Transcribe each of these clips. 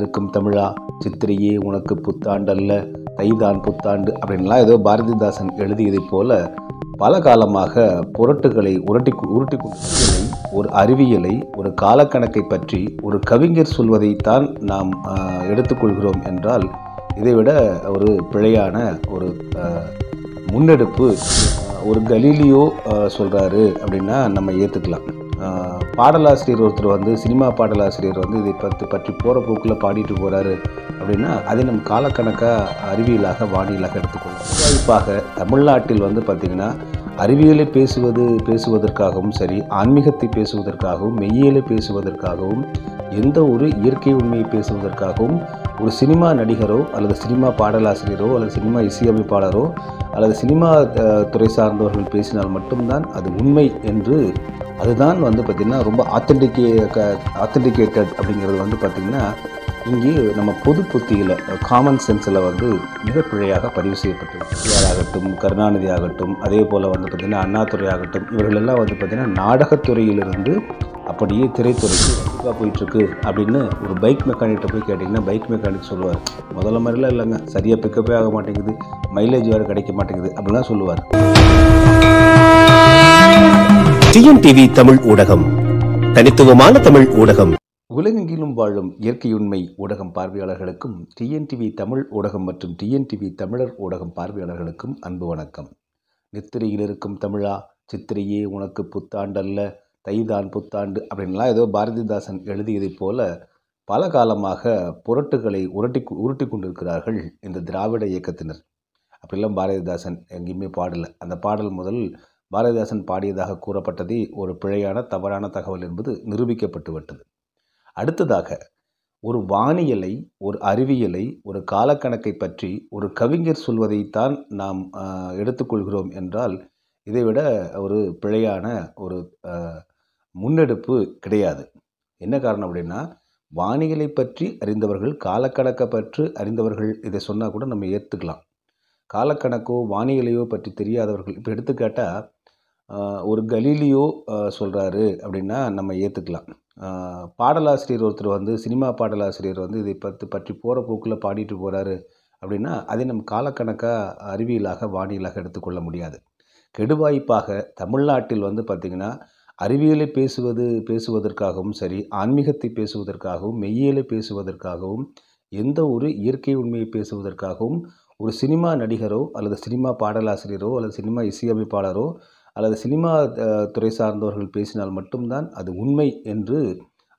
இருக்கும் தமிழா சித்திரையே உனக்கு புத்தாண்டு அல்ல தைதான் புத்தாண்டு அப்படின்லாம் ஏதோ பாரதிதாசன் எழுதியதை போல பல காலமாக புரட்டுகளை உரட்டி உருட்டி கொண்டு ஒரு அறிவியலை ஒரு காலக்கணக்கை பற்றி ஒரு கவிஞர் சொல்வதைத்தான் நாம் எடுத்துக்கொள்கிறோம் என்றால் இதைவிட ஒரு பிழையான ஒரு முன்னெடுப்பு ஒரு கலீலியோ சொல்கிறாரு அப்படின்னா நம்ம ஏற்றுக்கலாம் பாடலாசிரியர் ஒருத்தர் வந்து சினிமா பாடலாசிரியர் வந்து இதை பற்றி பற்றி போகிற போக்கில் பாடிட்டு போகிறாரு அப்படின்னா அதை நம் காலக்கணக்காக அறிவியலாக வானியலாக எடுத்துக்கொள்ளும் குறிப்பாக தமிழ்நாட்டில் வந்து பார்த்திங்கன்னா அறிவியலை பேசுவது பேசுவதற்காகவும் சரி ஆன்மீகத்தை பேசுவதற்காகவும் மெய்யியலை பேசுவதற்காகவும் எந்த ஒரு இயற்கை உண்மையை பேசுவதற்காகவும் ஒரு சினிமா நடிகரோ அல்லது சினிமா பாடலாசிரியரோ அல்லது சினிமா இசையமைப்பாளரோ அல்லது சினிமா துறை சார்ந்தவர்கள் பேசினால் மட்டும்தான் அது உண்மை என்று அதுதான் வந்து பார்த்திங்கன்னா ரொம்ப ஆத்தென்டிக்கே ஆத்தென்டிகேட்டட் அப்படிங்கிறது வந்து பார்த்திங்கன்னா இங்கே நம்ம பொது புத்தியில் காமன் சென்ஸில் வந்து மிகப்பிழையாக பதிவு செய்யப்பட்டிருக்கும் ஆகட்டும் கருணாநிதி ஆகட்டும் அதே போல் வந்து பார்த்திங்கன்னா அண்ணாத்துறை ஆகட்டும் இவர்களெல்லாம் வந்து பார்த்திங்கன்னா நாடகத்துறையிலிருந்து அப்படியே திரைத்துறைக்கு எதுக்காக போயிட்டுருக்கு அப்படின்னு ஒரு பைக் மெக்கானிக்கிட்ட போய் கேட்டிங்கன்னா பைக் மெக்கானிக் சொல்லுவார் முதல்ல மாதிரிலாம் இல்லைங்க சரியாக பிக்கப்பே ஆக மாட்டேங்குது மைலேஜ் வேறு கிடைக்க மாட்டேங்குது அப்படிலாம் சொல்லுவார் டிஎன் டிவி தமிழ் ஊடகம் தனித்துவமான தமிழ் ஊடகம் உலகெங்கிலும் வாழும் இயற்கையுண்மை ஊடகம் பார்வையாளர்களுக்கும் டிஎன்டிவி தமிழ் ஊடகம் மற்றும் டிஎன்டிவி தமிழர் ஊடகம் பார்வையாளர்களுக்கும் அன்பு வணக்கம் நித்திரையில் இருக்கும் தமிழா சித்திரையே உனக்கு புத்தாண்டல்ல தைதான் புத்தாண்டு அப்படின்லாம் ஏதோ பாரதிதாசன் எழுதியதைப் போல பல காலமாக புரட்டுகளை உரட்டி உருட்டி கொண்டிருக்கிறார்கள் இந்த திராவிட இயக்கத்தினர் அப்படிலாம் பாரதிதாசன் எங்கேயுமே பாடலை அந்த பாடல் முதல் பாரதிதாசன் பாடியதாக கூறப்பட்டதே ஒரு பிழையான தவறான தகவல் என்பது நிரூபிக்கப்பட்டு விட்டது அடுத்ததாக ஒரு வானியலை ஒரு அறிவியலை ஒரு காலக்கணக்கை பற்றி ஒரு கவிஞர் சொல்வதைத்தான் நாம் எடுத்துக்கொள்கிறோம் என்றால் இதைவிட ஒரு பிழையான ஒரு முன்னெடுப்பு கிடையாது என்ன காரணம் அப்படின்னா வானியலை பற்றி அறிந்தவர்கள் காலக்கணக்கை பற்றி அறிந்தவர்கள் இதை சொன்னால் கூட நம்ம ஏற்றுக்கலாம் காலக்கணக்கோ வானியலையோ பற்றி தெரியாதவர்கள் இப்போ எடுத்துக்காட்டால் ஒரு கலீலியோ சொல்கிறாரு அப்படின்னா நம்ம ஏற்றுக்கலாம் பாடலாசிரியர் ஒருத்தர் வந்து சினிமா பாடலாசிரியர் வந்து இதை பற்றி பற்றி போகிற போக்கில் பாடிட்டு போகிறாரு அப்படின்னா அதை நம் காலக்கணக்காக அறிவியலாக வானியலாக எடுத்துக்கொள்ள முடியாது கெடுவாய்ப்பாக தமிழ்நாட்டில் வந்து பார்த்திங்கன்னா அறிவியலை பேசுவது பேசுவதற்காகவும் சரி ஆன்மீகத்தை பேசுவதற்காகவும் மெய்யியலை பேசுவதற்காகவும் எந்த ஒரு இயற்கை உண்மையை பேசுவதற்காகவும் ஒரு சினிமா நடிகரோ அல்லது சினிமா பாடலாசிரியரோ அல்லது சினிமா இசையமைப்பாளரோ அல்லது சினிமா துறை சார்ந்தவர்கள் பேசினால் மட்டும்தான் அது உண்மை என்று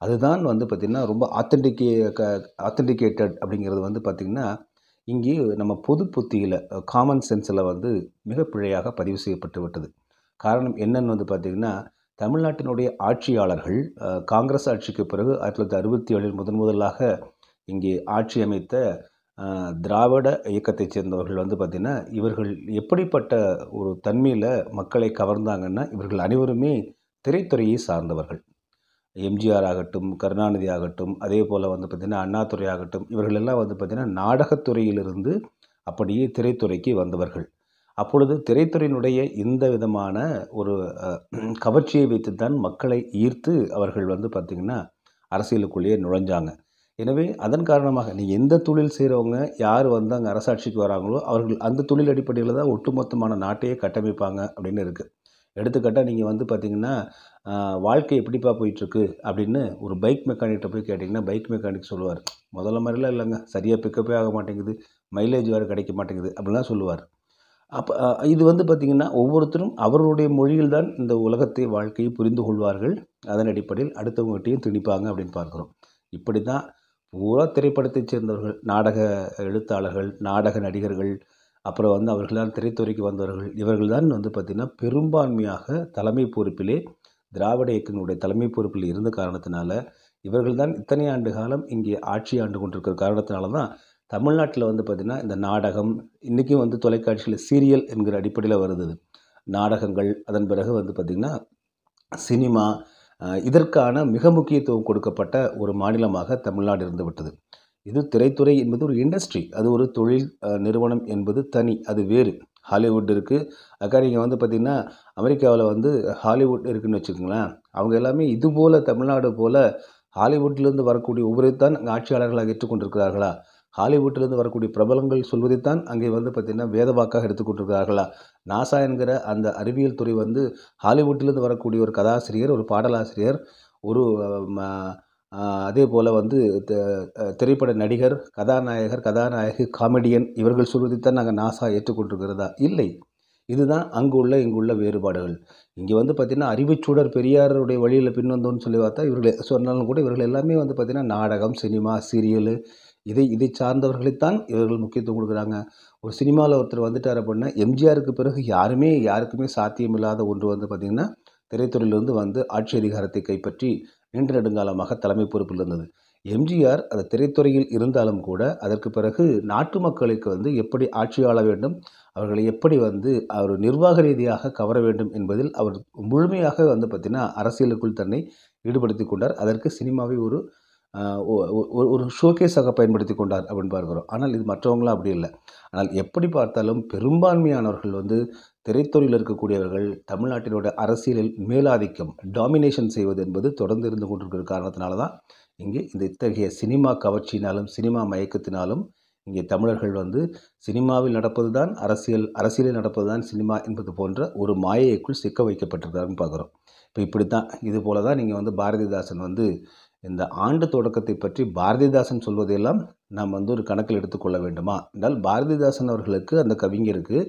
அதுதான் வந்து பார்த்திங்கன்னா ரொம்ப ஆத்தென்டிக்கே க ஆத்தென்டிகேட்டட் அப்படிங்கிறது வந்து பார்த்திங்கன்னா இங்கே நம்ம பொது புத்தியில் காமன் சென்ஸில் வந்து மிக பிழையாக பதிவு செய்யப்பட்டு விட்டது காரணம் என்னென்னு வந்து பார்த்திங்கன்னா தமிழ்நாட்டினுடைய ஆட்சியாளர்கள் காங்கிரஸ் ஆட்சிக்கு பிறகு ஆயிரத்தி தொள்ளாயிரத்தி அறுபத்தி ஏழில் முதன் முதலாக இங்கே ஆட்சி அமைத்த திராவிட இயக்கத்தைச் சேர்ந்தவர்கள் வந்து பார்த்திங்கன்னா இவர்கள் எப்படிப்பட்ட ஒரு தன்மையில் மக்களை கவர்ந்தாங்கன்னா இவர்கள் அனைவருமே திரைத்துறையை சார்ந்தவர்கள் எம்ஜிஆர் ஆகட்டும் கருணாநிதி ஆகட்டும் அதே போல் வந்து பார்த்திங்கன்னா அண்ணாதுறை ஆகட்டும் இவர்களெல்லாம் வந்து பார்த்திங்கன்னா நாடகத்துறையிலிருந்து அப்படியே திரைத்துறைக்கு வந்தவர்கள் அப்பொழுது திரைத்துறையினுடைய இந்த விதமான ஒரு கவர்ச்சியை வைத்து தான் மக்களை ஈர்த்து அவர்கள் வந்து பார்த்திங்கன்னா அரசியலுக்குள்ளேயே நுழைஞ்சாங்க எனவே அதன் காரணமாக நீங்கள் எந்த தொழில் செய்கிறவங்க யார் வந்து அங்கே அரசாட்சிக்கு வராங்களோ அவர்கள் அந்த தொழில் அடிப்படையில் தான் ஒட்டுமொத்தமான நாட்டையே கட்டமைப்பாங்க அப்படின்னு இருக்குது எடுத்துக்காட்டாக நீங்கள் வந்து பார்த்திங்கன்னா வாழ்க்கை எப்படிப்பா போயிட்டுருக்கு அப்படின்னு ஒரு பைக் மெக்கானிக்கிட்ட போய் கேட்டிங்கன்னா பைக் மெக்கானிக் சொல்லுவார் முதல்ல மாதிரிலாம் இல்லைங்க சரியாக பிக்கப்பே ஆக மாட்டேங்குது மைலேஜ் வேறு கிடைக்க மாட்டேங்குது அப்படிலாம் சொல்லுவார் அப்போ இது வந்து பார்த்திங்கன்னா ஒவ்வொருத்தரும் அவர்களுடைய மொழியில் தான் இந்த உலகத்தை வாழ்க்கையை புரிந்து கொள்வார்கள் அதன் அடிப்படையில் அடுத்தவங்ககிட்டையும் திணிப்பாங்க அப்படின்னு பார்க்குறோம் இப்படி தான் பூரா திரைப்படத்தை சேர்ந்தவர்கள் நாடக எழுத்தாளர்கள் நாடக நடிகர்கள் அப்புறம் வந்து அவர்கள்தான் திரைத்துறைக்கு வந்தவர்கள் இவர்கள் தான் வந்து பார்த்திங்கன்னா பெரும்பான்மையாக தலைமை பொறுப்பிலே திராவிட இயக்கங்களுடைய தலைமை பொறுப்பில் இருந்த காரணத்தினால இவர்கள் தான் இத்தனை ஆண்டு காலம் இங்கே ஆட்சி ஆண்டு கொண்டிருக்கிற காரணத்தினால தான் தமிழ்நாட்டில் வந்து பார்த்திங்கன்னா இந்த நாடகம் இன்றைக்கும் வந்து தொலைக்காட்சியில் சீரியல் என்கிற அடிப்படையில் வருது நாடகங்கள் அதன் பிறகு வந்து பார்த்திங்கன்னா சினிமா இதற்கான மிக முக்கியத்துவம் கொடுக்கப்பட்ட ஒரு மாநிலமாக தமிழ்நாடு இருந்துவிட்டது இது திரைத்துறை என்பது ஒரு இண்டஸ்ட்ரி அது ஒரு தொழில் நிறுவனம் என்பது தனி அது வேறு ஹாலிவுட் இருக்குது அக்கா நீங்கள் வந்து பார்த்திங்கன்னா அமெரிக்காவில் வந்து ஹாலிவுட் இருக்குதுன்னு வச்சுக்கோங்களேன் அவங்க எல்லாமே இது போல் தமிழ்நாடு போல் ஹாலிவுட்லேருந்து வரக்கூடிய ஒவ்வொரு தான் ஆட்சியாளர்களாக ஏற்றுக்கொண்டிருக்கிறார்களா ஹாலிவுட்லேருந்து வரக்கூடிய பிரபலங்கள் சொல்வதைத்தான் அங்கே வந்து பார்த்திங்கன்னா வேதவாக்காக எடுத்துக்கொண்டிருக்கிறார்களா நாசா என்கிற அந்த அறிவியல் துறை வந்து ஹாலிவுட்லேருந்து வரக்கூடிய ஒரு கதாசிரியர் ஒரு பாடலாசிரியர் ஒரு அதே போல் வந்து திரைப்பட நடிகர் கதாநாயகர் கதாநாயகி காமெடியன் இவர்கள் சொல்வதைத்தான் நாங்கள் நாசா ஏற்றுக்கொண்டிருக்கிறதா இல்லை இதுதான் அங்குள்ள இங்குள்ள வேறுபாடுகள் இங்கே வந்து பார்த்திங்கன்னா அறிவுச்சூடர் பெரியாருடைய வழியில் பின்வந்தோன்னு சொல்லி பார்த்தா இவர்கள் சொன்னாலும் கூட இவர்கள் எல்லாமே வந்து பார்த்திங்கன்னா நாடகம் சினிமா சீரியலு இதை இதை சார்ந்தவர்களைத்தான் இவர்கள் முக்கியத்துவம் கொடுக்குறாங்க ஒரு சினிமாவில் ஒருத்தர் வந்துட்டார் அப்படின்னா எம்ஜிஆருக்கு பிறகு யாருமே யாருக்குமே சாத்தியமில்லாத ஒன்று வந்து பார்த்திங்கன்னா திரைத்துறையிலிருந்து வந்து ஆட்சி அதிகாரத்தை கைப்பற்றி நீண்ட நெடுங்காலமாக தலைமை பொறுப்பில் இருந்தது எம்ஜிஆர் அந்த திரைத்துறையில் இருந்தாலும் கூட அதற்கு பிறகு நாட்டு மக்களுக்கு வந்து எப்படி ஆட்சி ஆள வேண்டும் அவர்களை எப்படி வந்து அவர் நிர்வாக ரீதியாக கவர வேண்டும் என்பதில் அவர் முழுமையாக வந்து பார்த்திங்கன்னா அரசியலுக்குள் தன்னை ஈடுபடுத்தி கொண்டார் அதற்கு சினிமாவை ஒரு ஒரு ஷோகேஸாக பயன்படுத்தி கொண்டார் அப்படின்னு பார்க்குறோம் ஆனால் இது மற்றவங்களாம் அப்படி இல்லை ஆனால் எப்படி பார்த்தாலும் பெரும்பான்மையானவர்கள் வந்து திரைத்துறையில் இருக்கக்கூடியவர்கள் தமிழ்நாட்டினோட அரசியலில் மேலாதிக்கம் டாமினேஷன் செய்வது என்பது தொடர்ந்து இருந்து கொண்டிருக்கிற காரணத்தினால தான் இங்கே இந்த இத்தகைய சினிமா கவர்ச்சியினாலும் சினிமா மயக்கத்தினாலும் இங்கே தமிழர்கள் வந்து சினிமாவில் நடப்பது தான் அரசியல் அரசியலில் நடப்பது தான் சினிமா என்பது போன்ற ஒரு மாயைக்குள் சிக்க வைக்கப்பட்டிருக்காருன்னு பார்க்குறோம் இப்போ இப்படி தான் இது போல தான் நீங்கள் வந்து பாரதிதாசன் வந்து இந்த ஆண்டு தொடக்கத்தை பற்றி பாரதிதாசன் சொல்வதையெல்லாம் நாம் வந்து ஒரு கணக்கில் எடுத்துக்கொள்ள வேண்டுமா என்றால் பாரதிதாசன் அவர்களுக்கு அந்த கவிஞருக்கு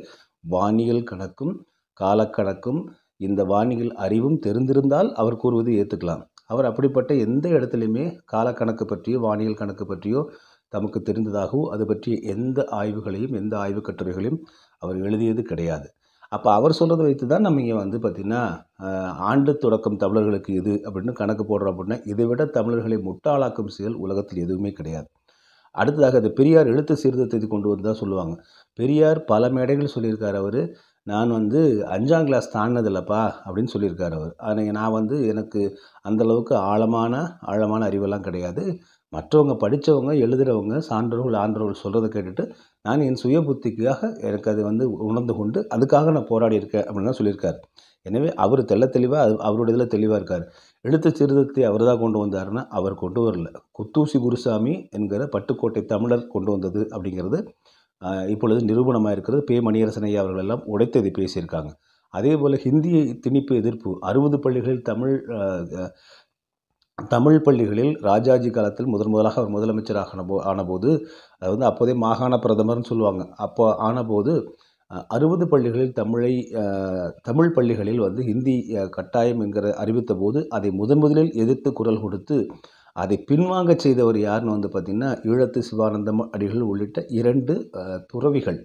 வானியல் கணக்கும் காலக்கணக்கும் இந்த வானியல் அறிவும் தெரிந்திருந்தால் அவர் கூறுவதை ஏற்றுக்கலாம் அவர் அப்படிப்பட்ட எந்த இடத்துலையுமே காலக்கணக்கு பற்றியோ வானியல் கணக்கு பற்றியோ தமக்கு தெரிந்ததாகவோ அது பற்றிய எந்த ஆய்வுகளையும் எந்த ஆய்வுக் கட்டுரைகளையும் அவர் எழுதியது கிடையாது அப்போ அவர் சொல்கிறத வைத்து தான் நம்ம இங்கே வந்து பார்த்திங்கன்னா ஆண்டு தொடக்கம் தமிழர்களுக்கு இது அப்படின்னு கணக்கு போடுறோம் அப்படின்னா இதை விட தமிழர்களை முட்டாளாக்கும் செயல் உலகத்தில் எதுவுமே கிடையாது அடுத்ததாக அது பெரியார் எழுத்து சீர்திருத்தத்தை கொண்டு வந்து தான் சொல்லுவாங்க பெரியார் பல மேடைகள் சொல்லியிருக்கார் அவர் நான் வந்து அஞ்சாம் கிளாஸ் தாண்டினதில்லப்பா அப்படின்னு சொல்லியிருக்கார் அவர் ஆனால் நான் வந்து எனக்கு அந்தளவுக்கு ஆழமான ஆழமான அறிவெல்லாம் கிடையாது மற்றவங்க படித்தவங்க எழுதுகிறவங்க சான்றவர்கள் ஆண்டவர்கள் சொல்கிறத கேட்டுட்டு நான் என் சுய புத்திக்காக எனக்கு அதை வந்து உணர்ந்து கொண்டு அதுக்காக நான் போராடி இருக்கேன் அப்படின்னு தான் சொல்லியிருக்கார் எனவே அவர் தெள்ள தெளிவாக அது அவரோட இதில் தெளிவாக இருக்கார் எழுத்த சீர்திருத்தத்தை அவர் தான் கொண்டு வந்தாருன்னா அவர் கொண்டு வரல குத்தூசி குருசாமி என்கிற பட்டுக்கோட்டை தமிழர் கொண்டு வந்தது அப்படிங்கிறது இப்பொழுது நிரூபணமாக இருக்கிறது பே மணியரசனை அவர்கள் எல்லாம் உடைத்தது பேசியிருக்காங்க அதே போல் ஹிந்தி திணிப்பு எதிர்ப்பு அறுபது பள்ளிகளில் தமிழ் தமிழ் பள்ளிகளில் ராஜாஜி காலத்தில் முதன் முதலாக அவர் முதலமைச்சராக ஆனபோது அது வந்து அப்போதே மாகாண பிரதமர்னு சொல்லுவாங்க அப்போ ஆனபோது அறுபது பள்ளிகளில் தமிழை தமிழ் பள்ளிகளில் வந்து ஹிந்தி கட்டாயம் என்கிற அறிவித்த போது அதை முதன் முதலில் எதிர்த்து குரல் கொடுத்து அதை பின்வாங்க செய்தவர் யாருன்னு வந்து பார்த்திங்கன்னா ஈழத்து சிவானந்தம் அடிகள் உள்ளிட்ட இரண்டு துறவிகள்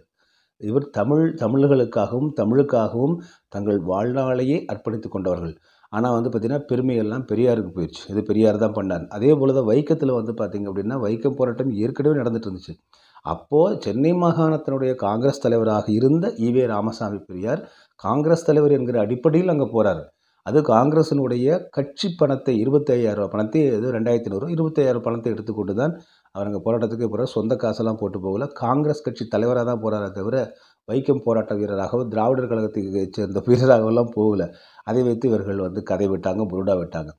இவர் தமிழ் தமிழர்களுக்காகவும் தமிழுக்காகவும் தங்கள் வாழ்நாளையே அர்ப்பணித்து கொண்டவர்கள் ஆனால் வந்து பார்த்திங்கன்னா பெருமைகள்லாம் பெரியாருக்கு போயிடுச்சு இது பெரியார் தான் பண்ணார் அதே போல் தான் வைக்கத்தில் வந்து பார்த்திங்க அப்படின்னா வைக்கம் போராட்டம் ஏற்கனவே நடந்துகிட்டு இருந்துச்சு அப்போது சென்னை மாகாணத்தினுடைய காங்கிரஸ் தலைவராக இருந்த ஈவே ராமசாமி பெரியார் காங்கிரஸ் தலைவர் என்கிற அடிப்படையில் அங்கே போகிறார் அது காங்கிரஸினுடைய கட்சி பணத்தை இருபத்தையாயிரம் பணத்தை இது ரெண்டாயிரத்தி நூறு இருபத்தையாயிரம் பணத்தை எடுத்துக்கொண்டு தான் அவர் அங்கே போராட்டத்துக்கு போகிறார் சொந்த காசெல்லாம் போட்டு போகல காங்கிரஸ் கட்சி தலைவராக தான் போகிறாரே தவிர வைக்கம் போராட்ட வீரராகவும் திராவிடர் கழகத்தை சேர்ந்த வீரராகவெல்லாம் போகலை அதை வைத்து இவர்கள் வந்து கதை விட்டாங்க புருடா விட்டாங்க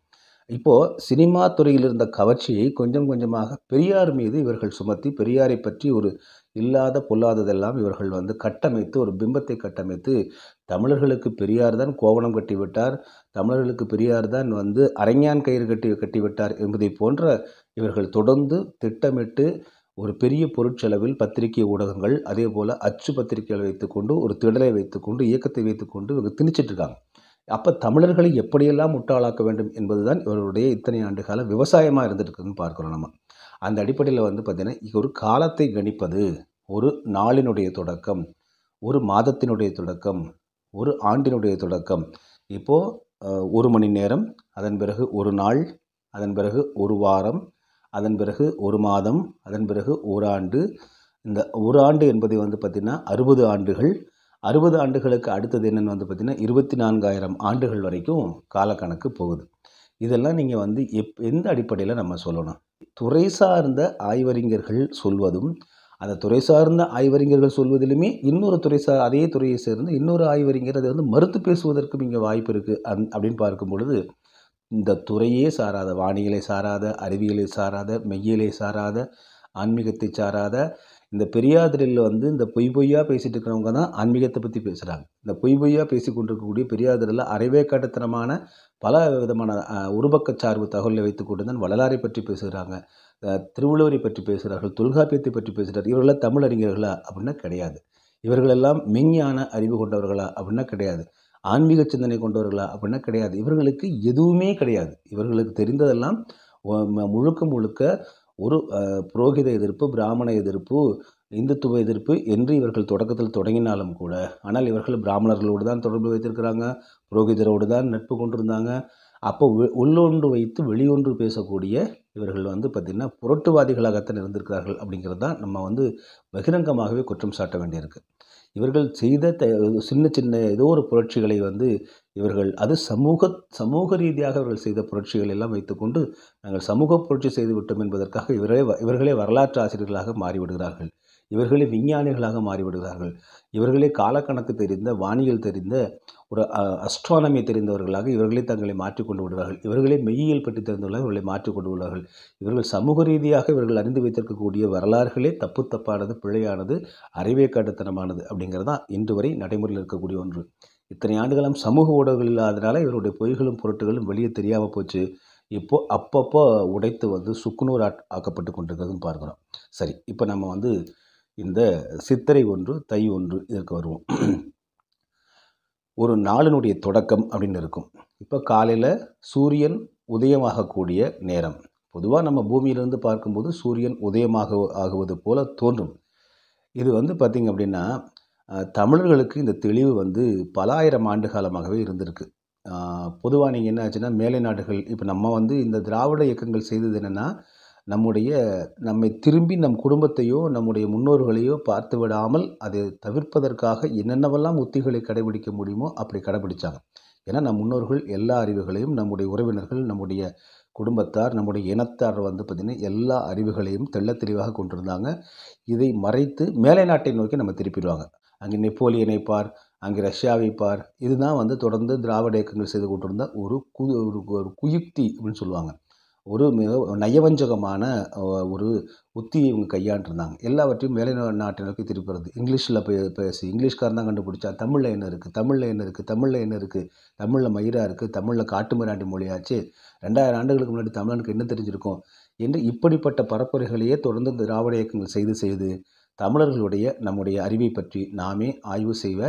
இப்போது சினிமா துறையில் இருந்த கவர்ச்சியை கொஞ்சம் கொஞ்சமாக பெரியார் மீது இவர்கள் சுமத்தி பெரியாரை பற்றி ஒரு இல்லாத பொல்லாததெல்லாம் இவர்கள் வந்து கட்டமைத்து ஒரு பிம்பத்தை கட்டமைத்து தமிழர்களுக்கு பெரியார் தான் கோவணம் கட்டிவிட்டார் தமிழர்களுக்கு பெரியார் தான் வந்து அரங்கான் கயிறு கட்டி கட்டிவிட்டார் என்பதை போன்ற இவர்கள் தொடர்ந்து திட்டமிட்டு ஒரு பெரிய பொருட்செலவில் பத்திரிகை ஊடகங்கள் அதே போல் அச்சு பத்திரிகைகளை வைத்துக்கொண்டு ஒரு திடலை வைத்துக்கொண்டு இயக்கத்தை வைத்துக்கொண்டு இவங்க திணிச்சிட்ருக்காங்க அப்போ தமிழர்களை எப்படியெல்லாம் முட்டாளாக்க வேண்டும் என்பது தான் இவருடைய இத்தனை ஆண்டு காலம் விவசாயமாக இருந்துட்டுருக்குன்னு பார்க்குறோம் நம்ம அந்த அடிப்படையில் வந்து பார்த்திங்கன்னா ஒரு காலத்தை கணிப்பது ஒரு நாளினுடைய தொடக்கம் ஒரு மாதத்தினுடைய தொடக்கம் ஒரு ஆண்டினுடைய தொடக்கம் இப்போது ஒரு மணி நேரம் அதன் பிறகு ஒரு நாள் அதன் பிறகு ஒரு வாரம் அதன் பிறகு ஒரு மாதம் அதன் பிறகு ஓராண்டு இந்த ஒரு ஆண்டு என்பதை வந்து பார்த்திங்கன்னா அறுபது ஆண்டுகள் அறுபது ஆண்டுகளுக்கு அடுத்தது என்னென்னு வந்து பார்த்திங்கன்னா இருபத்தி நான்காயிரம் ஆண்டுகள் வரைக்கும் காலக்கணக்கு போகுது இதெல்லாம் நீங்கள் வந்து எப் எந்த அடிப்படையில் நம்ம சொல்லணும் துறை சார்ந்த ஆய்வறிஞர்கள் சொல்வதும் அந்த துறை சார்ந்த ஆய்வறிஞர்கள் சொல்வதிலுமே இன்னொரு துறை சார் அதே துறையை சேர்ந்து இன்னொரு ஆய்வறிஞர் அதை வந்து மறுத்து பேசுவதற்கும் இங்கே வாய்ப்பு இருக்குது அந் அப்படின்னு பார்க்கும் பொழுது இந்த துறையே சாராத வானியலை சாராத அறிவியலை சாராத மெய்யியலை சாராத ஆன்மீகத்தை சாராத இந்த பெரியாதிரில் வந்து இந்த பொய் பொய்யாக பேசிகிட்டு இருக்கிறவங்க தான் ஆன்மீகத்தை பற்றி பேசுகிறாங்க இந்த பொய் பொய்யாக பேசி கொண்டிருக்கக்கூடிய பெரியாதிரில் அறிவே கட்டத்தனமான பல விதமான உருபக்க சார்பு தகவலை வைத்துக்கொண்டு தான் வள்ளலாரை பற்றி பேசுகிறாங்க திருவள்ளுவரை பற்றி பேசுகிறார்கள் தொல்காப்பியத்தை பற்றி பேசுகிறார்கள் இவர்களெல்லாம் தமிழ் அறிஞர்களா அப்படின்னா கிடையாது இவர்களெல்லாம் மெஞ்ஞான அறிவு கொண்டவர்களா அப்படின்னா கிடையாது ஆன்மீக சிந்தனை கொண்டவர்களா அப்படின்னா கிடையாது இவர்களுக்கு எதுவுமே கிடையாது இவர்களுக்கு தெரிந்ததெல்லாம் முழுக்க முழுக்க ஒரு புரோகித எதிர்ப்பு பிராமண எதிர்ப்பு இந்துத்துவ எதிர்ப்பு என்று இவர்கள் தொடக்கத்தில் தொடங்கினாலும் கூட ஆனால் இவர்கள் பிராமணர்களோடு தான் தொடர்பு வைத்திருக்கிறாங்க புரோகிதரோடு தான் நட்பு கொண்டிருந்தாங்க அப்போ உள்ளொன்று வைத்து வெளியொன்று பேசக்கூடிய இவர்கள் வந்து பார்த்திங்கன்னா புரட்டுவாதிகளாகத்தான் இருந்திருக்கிறார்கள் அப்படிங்கிறது தான் நம்ம வந்து பகிரங்கமாகவே குற்றம் சாட்ட வேண்டியிருக்கு இவர்கள் செய்த த சின்ன சின்ன ஏதோ ஒரு புரட்சிகளை வந்து இவர்கள் அது சமூக சமூக ரீதியாக இவர்கள் செய்த புரட்சிகள் எல்லாம் வைத்துக்கொண்டு நாங்கள் சமூக புரட்சி செய்து விட்டோம் என்பதற்காக இவர்களே இவர்களே வரலாற்று ஆசிரியர்களாக மாறிவிடுகிறார்கள் இவர்களே விஞ்ஞானிகளாக மாறிவிடுகிறார்கள் இவர்களே காலக்கணக்கு தெரிந்த வானியல் தெரிந்த ஒரு அஸ்ட்ரானமி தெரிந்தவர்களாக இவர்களே தங்களை மாற்றிக்கொண்டு விடுவார்கள் இவர்களே மெய்யியல் பற்றி தெரிந்தவர்களாக இவர்களை மாற்றிக்கொண்டு விடுவார்கள் இவர்கள் சமூக ரீதியாக இவர்கள் அறிந்து வைத்திருக்கக்கூடிய வரலாறுகளே தப்பு தப்பானது பிழையானது அறிவே காட்டுத்தனமானது அப்படிங்கிறது தான் இன்று வரை நடைமுறையில் இருக்கக்கூடிய ஒன்று இத்தனை ஆண்டுகளும் சமூக ஊடகங்கள் இல்லாதனால இவருடைய பொய்களும் பொருட்களும் வெளியே தெரியாமல் போச்சு இப்போது அப்பப்போ உடைத்து வந்து ஆட் ஆக்கப்பட்டு கொண்டிருக்கிறதுன்னு பார்க்குறோம் சரி இப்போ நம்ம வந்து இந்த சித்திரை ஒன்று தை ஒன்று இதற்கு வருவோம் ஒரு நாளினுடைய தொடக்கம் அப்படின்னு இருக்கும் இப்போ காலையில் சூரியன் உதயமாகக்கூடிய நேரம் பொதுவாக நம்ம பூமியிலிருந்து பார்க்கும்போது சூரியன் உதயமாக ஆகுவது போல தோன்றும் இது வந்து பார்த்திங்க அப்படின்னா தமிழர்களுக்கு இந்த தெளிவு வந்து பல ஆயிரம் ஆண்டு காலமாகவே இருந்திருக்கு பொதுவாக நீங்கள் என்ன ஆச்சுன்னா மேலை நாடுகள் இப்போ நம்ம வந்து இந்த திராவிட இயக்கங்கள் செய்தது என்னென்னா நம்முடைய நம்மை திரும்பி நம் குடும்பத்தையோ நம்முடைய முன்னோர்களையோ பார்த்து விடாமல் அதை தவிர்ப்பதற்காக என்னென்னவெல்லாம் உத்திகளை கடைபிடிக்க முடியுமோ அப்படி கடைபிடித்தாங்க ஏன்னா நம் முன்னோர்கள் எல்லா அறிவுகளையும் நம்முடைய உறவினர்கள் நம்முடைய குடும்பத்தார் நம்முடைய இனத்தார் வந்து பார்த்திங்கன்னா எல்லா அறிவுகளையும் தெள்ள தெளிவாக கொண்டிருந்தாங்க இதை மறைத்து மேலை நாட்டை நோக்கி நம்ம திருப்பிடுவாங்க அங்கே நெப்போலியனை பார் அங்கே ரஷ்யாவை பார் இதுதான் வந்து தொடர்ந்து திராவிட இயக்கங்கள் செய்து கொண்டிருந்த ஒரு ஒரு குயுக்தி அப்படின்னு சொல்லுவாங்க ஒரு மிக நயவஞ்சகமான ஒரு உத்தியை இவங்க கையாண்டிருந்தாங்க எல்லாவற்றையும் வேலை நாட்டினருக்கு திருப்புறது இங்கிலீஷில் பே பேசி இங்கிலீஷ்காரன் தான் கண்டுபிடிச்சா தமிழில் என்ன இருக்குது தமிழில் என்ன இருக்குது தமிழில் என்ன இருக்குது தமிழில் மயிராக இருக்குது தமிழில் காட்டு மிராண்டி மொழியாச்சு ரெண்டாயிரம் ஆண்டுகளுக்கு முன்னாடி தமிழனுக்கு என்ன தெரிஞ்சிருக்கும் என்று இப்படிப்பட்ட பரப்புரைகளையே தொடர்ந்து திராவிட இயக்கங்கள் செய்து செய்து தமிழர்களுடைய நம்முடைய அறிவை பற்றி நாமே ஆய்வு செய்வ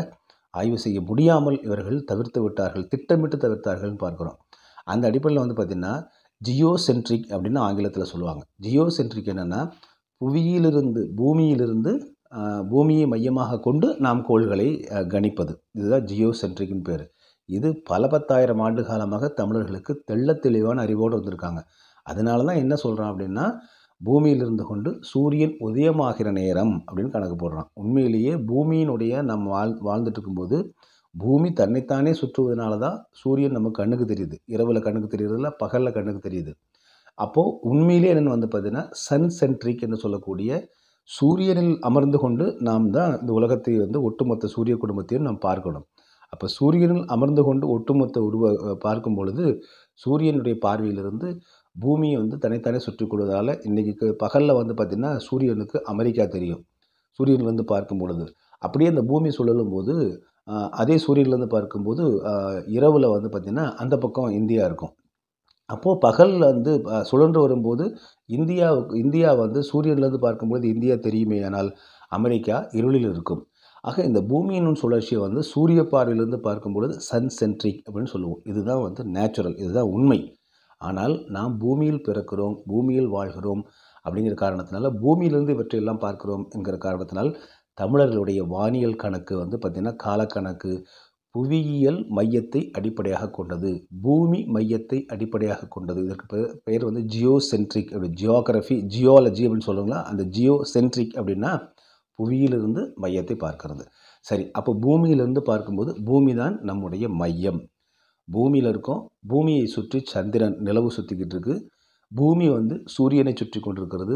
ஆய்வு செய்ய முடியாமல் இவர்கள் தவிர்த்து விட்டார்கள் திட்டமிட்டு தவிர்த்தார்கள்னு பார்க்குறோம் அந்த அடிப்படையில் வந்து பார்த்திங்கன்னா ஜியோ சென்ட்ரிக் அப்படின்னு ஆங்கிலத்தில் சொல்லுவாங்க ஜியோ சென்ட்ரிக் என்னென்னா புவியிலிருந்து பூமியிலிருந்து பூமியை மையமாக கொண்டு நாம் கோள்களை கணிப்பது இதுதான் ஜியோ சென்ட்ரிக்னு பேர் இது பல பத்தாயிரம் ஆண்டு காலமாக தமிழர்களுக்கு தெள்ள தெளிவான அறிவோடு வந்திருக்காங்க அதனால தான் என்ன சொல்கிறான் அப்படின்னா பூமியிலிருந்து கொண்டு சூரியன் உதயமாகிற நேரம் அப்படின்னு கணக்கு போடுறான் உண்மையிலேயே பூமியினுடைய நம்ம வாழ் வாழ்ந்துட்டு இருக்கும்போது பூமி தன்னைத்தானே சுற்றுவதனால தான் சூரியன் நம்ம கண்ணுக்கு தெரியுது இரவில் கண்ணுக்கு இல்லை பகலில் கண்ணுக்கு தெரியுது அப்போது உண்மையிலே என்னென்னு வந்து பார்த்தீங்கன்னா சன் சென்ட்ரிக் என்று சொல்லக்கூடிய சூரியனில் அமர்ந்து கொண்டு நாம் தான் இந்த உலகத்தை வந்து ஒட்டுமொத்த சூரிய குடும்பத்தையும் நாம் பார்க்கணும் அப்போ சூரியனில் அமர்ந்து கொண்டு ஒட்டுமொத்த உருவ பார்க்கும் பொழுது சூரியனுடைய பார்வையிலிருந்து பூமியை வந்து தனித்தானே சுற்றி கொள்வதால் இன்றைக்கி பகலில் வந்து பார்த்திங்கன்னா சூரியனுக்கு அமெரிக்கா தெரியும் சூரியன் வந்து பார்க்கும் பொழுது அப்படியே அந்த பூமி சுழலும் போது அதே சூரியன்லேருந்து பார்க்கும்போது இரவில் வந்து பார்த்திங்கன்னா அந்த பக்கம் இந்தியா இருக்கும் அப்போது பகலில் வந்து சுழன்று வரும்போது இந்தியாவுக்கு இந்தியா வந்து சூரியன்லேருந்து பார்க்கும்போது இந்தியா தெரியுமே ஆனால் அமெரிக்கா இருளில் இருக்கும் ஆக இந்த பூமியின் சுழற்சியை வந்து சூரிய பார்வையிலிருந்து பார்க்கும்பொழுது சன் சென்ட்ரிக் அப்படின்னு சொல்லுவோம் இதுதான் வந்து நேச்சுரல் இதுதான் உண்மை ஆனால் நாம் பூமியில் பிறக்கிறோம் பூமியில் வாழ்கிறோம் அப்படிங்கிற காரணத்தினால பூமியிலிருந்து இவற்றையெல்லாம் பார்க்கிறோம் என்கிற காரணத்தினால் தமிழர்களுடைய வானியல் கணக்கு வந்து பார்த்திங்கன்னா காலக்கணக்கு புவியியல் மையத்தை அடிப்படையாக கொண்டது பூமி மையத்தை அடிப்படையாக கொண்டது இதற்கு பெயர் வந்து ஜியோ சென்ட்ரிக் அப்படி ஜியோகிரஃபி ஜியாலஜி அப்படின்னு சொல்லுவாங்களா அந்த ஜியோ சென்ட்ரிக் அப்படின்னா புவியிலிருந்து மையத்தை பார்க்கறது சரி அப்போ பூமியிலிருந்து பார்க்கும்போது பூமி தான் நம்முடைய மையம் பூமியில் இருக்கோம் பூமியை சுற்றி சந்திரன் நிலவு சுற்றிக்கிட்டு இருக்குது பூமி வந்து சூரியனை சுற்றி கொண்டிருக்கிறது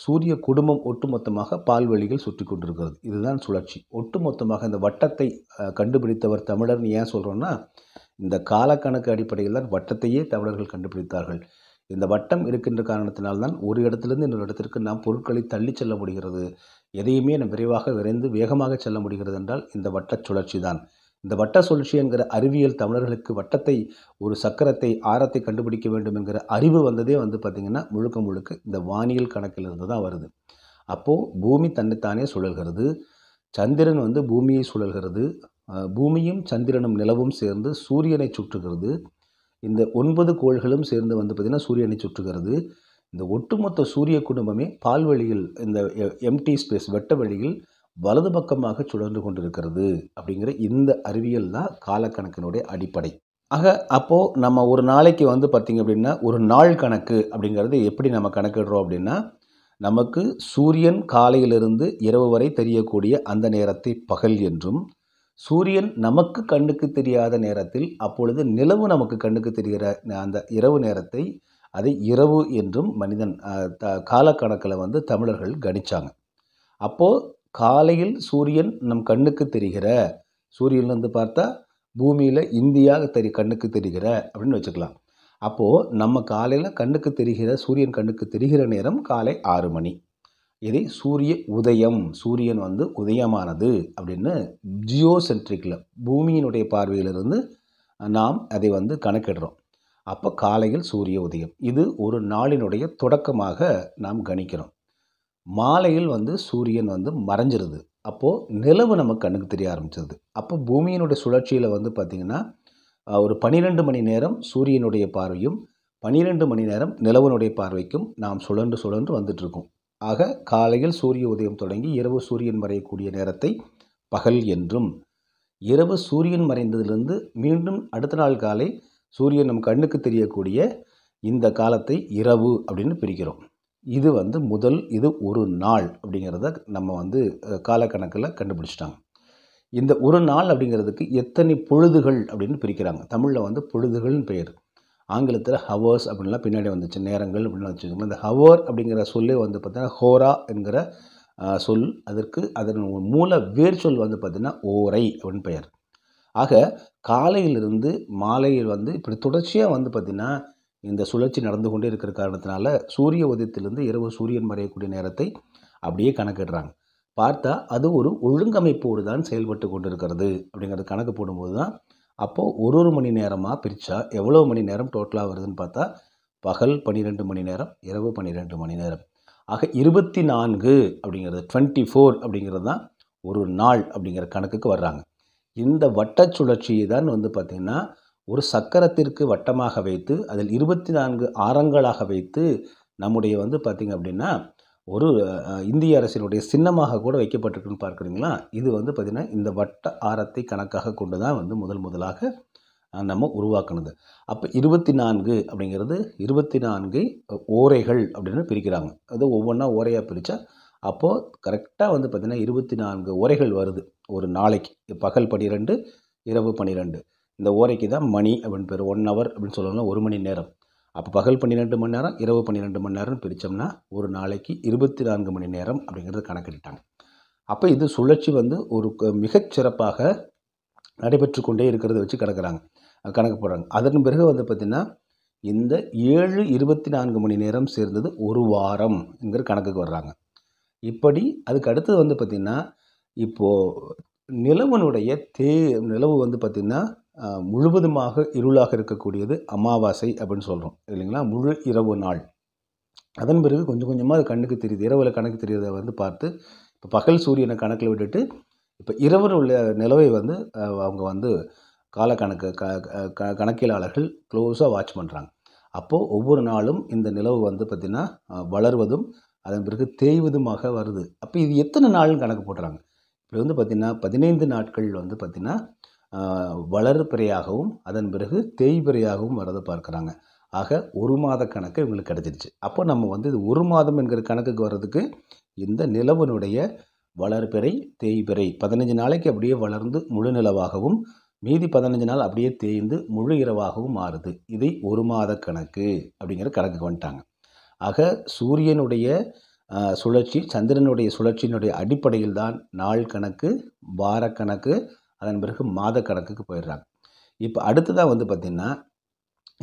சூரிய குடும்பம் ஒட்டுமொத்தமாக பால்வெளிகள் சுற்றி கொண்டிருக்கிறது இதுதான் சுழற்சி ஒட்டுமொத்தமாக இந்த வட்டத்தை கண்டுபிடித்தவர் தமிழர்னு ஏன் சொல்கிறோன்னா இந்த காலக்கணக்கு அடிப்படையில் தான் வட்டத்தையே தமிழர்கள் கண்டுபிடித்தார்கள் இந்த வட்டம் இருக்கின்ற காரணத்தினால்தான் ஒரு இடத்துலேருந்து இன்னொரு இடத்திற்கு நாம் பொருட்களை தள்ளி செல்ல முடிகிறது எதையுமே நம் விரைவாக விரைந்து வேகமாக செல்ல முடிகிறது என்றால் இந்த வட்ட சுழற்சி தான் இந்த வட்ட சுழற்சி என்கிற அறிவியல் தமிழர்களுக்கு வட்டத்தை ஒரு சக்கரத்தை ஆரத்தை கண்டுபிடிக்க வேண்டும் என்கிற அறிவு வந்ததே வந்து பார்த்திங்கன்னா முழுக்க முழுக்க இந்த வானியல் கணக்கிலிருந்து தான் வருது அப்போது பூமி தன்னைத்தானே சுழல்கிறது சந்திரன் வந்து பூமியை சுழல்கிறது பூமியும் சந்திரனும் நிலவும் சேர்ந்து சூரியனை சுற்றுகிறது இந்த ஒன்பது கோள்களும் சேர்ந்து வந்து பார்த்திங்கன்னா சூரியனை சுற்றுகிறது இந்த ஒட்டுமொத்த சூரிய குடும்பமே பால்வெளியில் இந்த எம்டி ஸ்பேஸ் வெட்ட வழியில் வலது பக்கமாக சுழன்று கொண்டிருக்கிறது அப்படிங்கிற இந்த அறிவியல் தான் காலக்கணக்கினுடைய அடிப்படை ஆக அப்போது நம்ம ஒரு நாளைக்கு வந்து பார்த்திங்க அப்படின்னா ஒரு நாள் கணக்கு அப்படிங்கிறது எப்படி நம்ம கணக்கிடுறோம் அப்படின்னா நமக்கு சூரியன் காலையிலிருந்து இரவு வரை தெரியக்கூடிய அந்த நேரத்தை பகல் என்றும் சூரியன் நமக்கு கண்ணுக்கு தெரியாத நேரத்தில் அப்பொழுது நிலவு நமக்கு கண்ணுக்கு தெரிகிற அந்த இரவு நேரத்தை அதை இரவு என்றும் மனிதன் காலக்கணக்கில் வந்து தமிழர்கள் கணித்தாங்க அப்போது காலையில் சூரியன் நம் கண்ணுக்கு தெரிகிற சூரியன்லேருந்து பார்த்தா பூமியில் இந்தியாக தெரி கண்ணுக்கு தெரிகிற அப்படின்னு வச்சுக்கலாம் அப்போது நம்ம காலையில் கண்ணுக்கு தெரிகிற சூரியன் கண்ணுக்கு தெரிகிற நேரம் காலை ஆறு மணி இதை சூரிய உதயம் சூரியன் வந்து உதயமானது அப்படின்னு ஜியோ சென்ட்ரிக்கில் பூமியினுடைய பார்வையிலிருந்து நாம் அதை வந்து கணக்கிடுறோம் அப்போ காலையில் சூரிய உதயம் இது ஒரு நாளினுடைய தொடக்கமாக நாம் கணிக்கிறோம் மாலையில் வந்து சூரியன் வந்து மறைஞ்சிருது அப்போது நிலவு நமக்கு கண்ணுக்கு தெரிய ஆரம்பிச்சிருது அப்போ பூமியினுடைய சுழற்சியில் வந்து பார்த்திங்கன்னா ஒரு பனிரெண்டு மணி நேரம் சூரியனுடைய பார்வையும் பனிரெண்டு மணி நேரம் நிலவனுடைய பார்வைக்கும் நாம் சுழன்று சுழன்று வந்துட்டுருக்கோம் ஆக காலையில் சூரிய உதயம் தொடங்கி இரவு சூரியன் மறையக்கூடிய நேரத்தை பகல் என்றும் இரவு சூரியன் மறைந்ததிலிருந்து மீண்டும் அடுத்த நாள் காலை சூரியன் நம் கண்ணுக்கு தெரியக்கூடிய இந்த காலத்தை இரவு அப்படின்னு பிரிக்கிறோம் இது வந்து முதல் இது ஒரு நாள் அப்படிங்கிறத நம்ம வந்து காலக்கணக்கில் கண்டுபிடிச்சிட்டாங்க இந்த ஒரு நாள் அப்படிங்கிறதுக்கு எத்தனை பொழுதுகள் அப்படின்னு பிரிக்கிறாங்க தமிழில் வந்து பொழுதுகள்னு பெயர் ஆங்கிலத்தில் ஹவர்ஸ் அப்படின்லாம் பின்னாடி வந்துச்சு நேரங்கள் அப்படின்னு வச்சுக்கோங்க இந்த ஹவர் அப்படிங்கிற சொல்லே வந்து பார்த்திங்கன்னா ஹோரா என்கிற சொல் அதற்கு அதன் மூல வேர் சொல் வந்து பார்த்திங்கன்னா ஓரை அப்படின்னு பெயர் ஆக காலையிலிருந்து மாலையில் வந்து இப்படி தொடர்ச்சியாக வந்து பார்த்திங்கன்னா இந்த சுழற்சி நடந்து கொண்டே இருக்கிற காரணத்தினால சூரிய உதயத்திலிருந்து இரவு சூரியன் மறையக்கூடிய நேரத்தை அப்படியே கணக்கிடுறாங்க பார்த்தா அது ஒரு ஒழுங்கமைப்போடு தான் செயல்பட்டு கொண்டிருக்கிறது அப்படிங்கிறது கணக்கு போடும்போது தான் அப்போது ஒரு ஒரு மணி நேரமாக பிரித்தா எவ்வளோ மணி நேரம் டோட்டலாக வருதுன்னு பார்த்தா பகல் பன்னிரெண்டு மணி நேரம் இரவு பன்னிரெண்டு மணி நேரம் ஆக இருபத்தி நான்கு அப்படிங்கிறது டுவெண்ட்டி ஃபோர் அப்படிங்கிறது தான் ஒரு நாள் அப்படிங்கிற கணக்குக்கு வர்றாங்க இந்த வட்ட சுழற்சியை தான் வந்து பார்த்திங்கன்னா ஒரு சக்கரத்திற்கு வட்டமாக வைத்து அதில் இருபத்தி நான்கு ஆரங்களாக வைத்து நம்முடைய வந்து பார்த்திங்க அப்படின்னா ஒரு இந்திய அரசினுடைய சின்னமாக கூட வைக்கப்பட்டிருக்குன்னு பார்க்குறீங்களா இது வந்து பார்த்திங்கன்னா இந்த வட்ட ஆரத்தை கணக்காக கொண்டு தான் வந்து முதல் முதலாக நம்ம உருவாக்குனது அப்போ இருபத்தி நான்கு அப்படிங்கிறது இருபத்தி நான்கு ஓரைகள் அப்படின்னு பிரிக்கிறாங்க அது ஒவ்வொன்றா ஓரையாக பிரித்தா அப்போது கரெக்டாக வந்து பார்த்திங்கன்னா இருபத்தி நான்கு ஓரைகள் வருது ஒரு நாளைக்கு பகல் பனிரெண்டு இரவு பனிரெண்டு இந்த ஓரைக்கு தான் மணி அப்படின்னு பேர் ஒன் ஹவர் அப்படின்னு சொல்லணும்னா ஒரு மணி நேரம் அப்போ பகல் பன்னிரெண்டு மணி நேரம் இரவு பன்னிரெண்டு மணி நேரம் பிரித்தோம்னா ஒரு நாளைக்கு இருபத்தி நான்கு மணி நேரம் அப்படிங்கிறது கணக்கெடுத்தாங்க அப்போ இது சுழற்சி வந்து ஒரு மிகச்சிறப்பாக நடைபெற்று கொண்டே இருக்கிறத வச்சு கணக்குறாங்க கணக்கு போடுறாங்க அதன் பிறகு வந்து பார்த்திங்கன்னா இந்த ஏழு இருபத்தி நான்கு மணி நேரம் சேர்ந்தது ஒரு வாரம் என்கிற கணக்குக்கு வர்றாங்க இப்படி அதுக்கு அடுத்தது வந்து பார்த்திங்கன்னா இப்போது நிலவனுடைய தே நிலவு வந்து பார்த்திங்கன்னா முழுவதுமாக இருளாக இருக்கக்கூடியது அமாவாசை அப்படின்னு சொல்கிறோம் இல்லைங்களா முழு இரவு நாள் அதன் பிறகு கொஞ்சம் கொஞ்சமாக அது கண்ணுக்கு தெரியுது இரவில் கணக்கு தெரியுறதை வந்து பார்த்து இப்போ பகல் சூரியனை கணக்கில் விட்டுட்டு இப்போ இரவில் உள்ள நிலவை வந்து அவங்க வந்து காலக்கணக்கு க க கணக்கியலாளர்கள் க்ளோஸாக வாட்ச் பண்ணுறாங்க அப்போது ஒவ்வொரு நாளும் இந்த நிலவு வந்து பார்த்திங்கன்னா வளர்வதும் அதன் பிறகு தேய்வதுமாக வருது அப்போ இது எத்தனை நாள்னு கணக்கு போடுறாங்க இப்போ வந்து பார்த்திங்கன்னா பதினைந்து நாட்கள் வந்து பார்த்திங்கன்னா வளர்பிறையாகவும் அதன் பிறகு தேய்பிறையாகவும் வரதை பார்க்குறாங்க ஆக ஒரு மாத கணக்கு இவங்களுக்கு கிடச்சிருச்சு அப்போ நம்ம வந்து இது ஒரு மாதம் என்கிற கணக்குக்கு வர்றதுக்கு இந்த நிலவனுடைய வளர்பிறை தேய்பிறை பதினஞ்சு நாளைக்கு அப்படியே வளர்ந்து முழு நிலவாகவும் மீதி பதினஞ்சு நாள் அப்படியே தேய்ந்து முழு இரவாகவும் மாறுது இதை ஒரு மாத கணக்கு அப்படிங்கிற கணக்குக்கு வந்துட்டாங்க ஆக சூரியனுடைய சுழற்சி சந்திரனுடைய சுழற்சியினுடைய அடிப்படையில் தான் நாள் கணக்கு வாரக்கணக்கு அதன் பிறகு மாத கணக்குக்கு போயிடுறாங்க இப்போ அடுத்ததாக வந்து பார்த்திங்கன்னா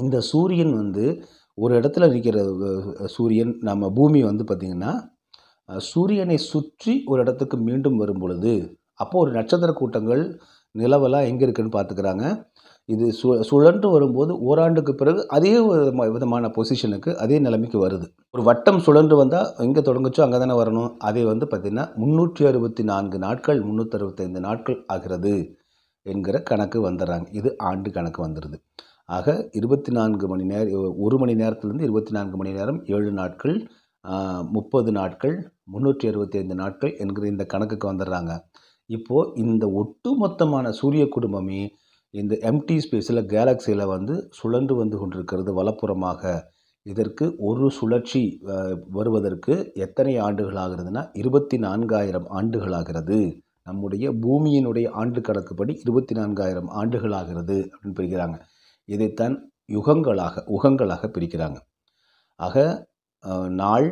இந்த சூரியன் வந்து ஒரு இடத்துல நிற்கிற சூரியன் நம்ம பூமி வந்து பார்த்திங்கன்னா சூரியனை சுற்றி ஒரு இடத்துக்கு மீண்டும் வரும் பொழுது அப்போது ஒரு நட்சத்திர கூட்டங்கள் நிலவெல்லாம் எங்கே இருக்குதுன்னு பார்த்துக்கிறாங்க இது சு சுழன்று வரும்போது ஓராண்டுக்கு பிறகு அதே விதமான பொசிஷனுக்கு அதே நிலைமைக்கு வருது ஒரு வட்டம் சுழன்று வந்தால் எங்கே தொடங்குச்சோ அங்கே தானே வரணும் அதே வந்து பார்த்திங்கன்னா முந்நூற்றி அறுபத்தி நான்கு நாட்கள் முந்நூற்றி அறுபத்தைந்து நாட்கள் ஆகிறது என்கிற கணக்கு வந்துடுறாங்க இது ஆண்டு கணக்கு வந்துடுது ஆக இருபத்தி நான்கு மணி நேரம் ஒரு மணி நேரத்துலேருந்து இருபத்தி நான்கு மணி நேரம் ஏழு நாட்கள் முப்பது நாட்கள் முந்நூற்றி அறுபத்தி ஐந்து நாட்கள் என்கிற இந்த கணக்குக்கு வந்துடுறாங்க இப்போது இந்த ஒட்டுமொத்தமான சூரிய குடும்பமே இந்த எம்டி ஸ்பேஸில் கேலக்ஸியில் வந்து சுழன்று வந்து கொண்டிருக்கிறது வலப்புறமாக இதற்கு ஒரு சுழற்சி வருவதற்கு எத்தனை ஆண்டுகள் ஆகிறதுனா இருபத்தி நான்காயிரம் ஆண்டுகள் ஆகிறது நம்முடைய பூமியினுடைய ஆண்டு கணக்குப்படி இருபத்தி நான்காயிரம் ஆண்டுகள் ஆகிறது அப்படின்னு பிரிக்கிறாங்க இதைத்தான் யுகங்களாக உகங்களாக பிரிக்கிறாங்க ஆக நாள்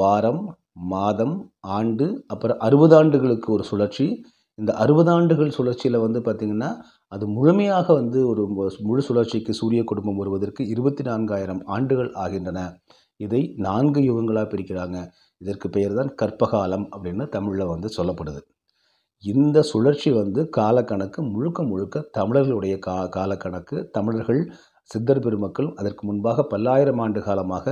வாரம் மாதம் ஆண்டு அப்புறம் அறுபது ஆண்டுகளுக்கு ஒரு சுழற்சி இந்த அறுபது ஆண்டுகள் சுழற்சியில் வந்து பார்த்திங்கன்னா அது முழுமையாக வந்து ஒரு முழு சுழற்சிக்கு சூரிய குடும்பம் வருவதற்கு இருபத்தி நான்காயிரம் ஆண்டுகள் ஆகின்றன இதை நான்கு யுகங்களாக பிரிக்கிறாங்க இதற்கு பெயர் தான் கற்பகாலம் அப்படின்னு தமிழில் வந்து சொல்லப்படுது இந்த சுழற்சி வந்து காலக்கணக்கு முழுக்க முழுக்க தமிழர்களுடைய கா காலக்கணக்கு தமிழர்கள் சித்தர் பெருமக்கள் அதற்கு முன்பாக பல்லாயிரம் ஆண்டு காலமாக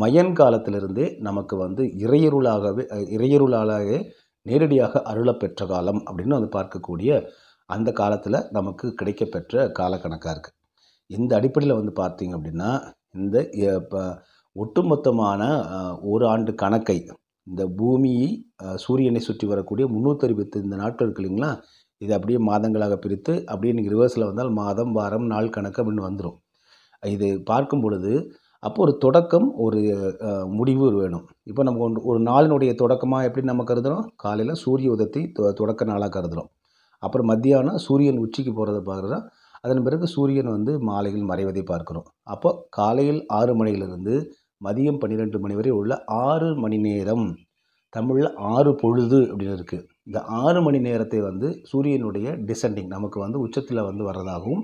மயன் காலத்திலிருந்தே நமக்கு வந்து இறையருளாகவே இறையருளாகவே நேரடியாக அருளப்பெற்ற காலம் அப்படின்னு வந்து பார்க்கக்கூடிய அந்த காலத்தில் நமக்கு கிடைக்கப்பெற்ற காலக்கணக்காக இருக்குது இந்த அடிப்படையில் வந்து பார்த்திங்க அப்படின்னா இந்த ஒட்டுமொத்தமான ஒரு ஆண்டு கணக்கை இந்த பூமி சூரியனை சுற்றி வரக்கூடிய முந்நூற்றறுபத்தி இந்த நாட்கள் இருக்கு இல்லைங்களா இதை அப்படியே மாதங்களாக பிரித்து அப்படியே நீங்கள் ரிவர்ஸில் வந்தால் மாதம் வாரம் நாள் கணக்கு அப்படின்னு வந்துடும் இது பார்க்கும் பொழுது அப்போது ஒரு தொடக்கம் ஒரு முடிவு வேணும் இப்போ நம்ம ஒன்று ஒரு நாளினுடைய தொடக்கமாக எப்படி நம்ம கருதுகிறோம் காலையில் சூரிய உதயத்தை தொ தொடக்க நாளாக கருதுகிறோம் அப்புறம் மத்தியானம் சூரியன் உச்சிக்கு போகிறத பார்க்குறோம் அதன் பிறகு சூரியன் வந்து மாலையில் மறைவதை பார்க்குறோம் அப்போ காலையில் ஆறு மணியிலிருந்து மதியம் பன்னிரெண்டு மணி வரை உள்ள ஆறு மணி நேரம் தமிழில் ஆறு பொழுது அப்படின்னு இருக்குது இந்த ஆறு மணி நேரத்தை வந்து சூரியனுடைய டிசெண்டிங் நமக்கு வந்து உச்சத்தில் வந்து வர்றதாகவும்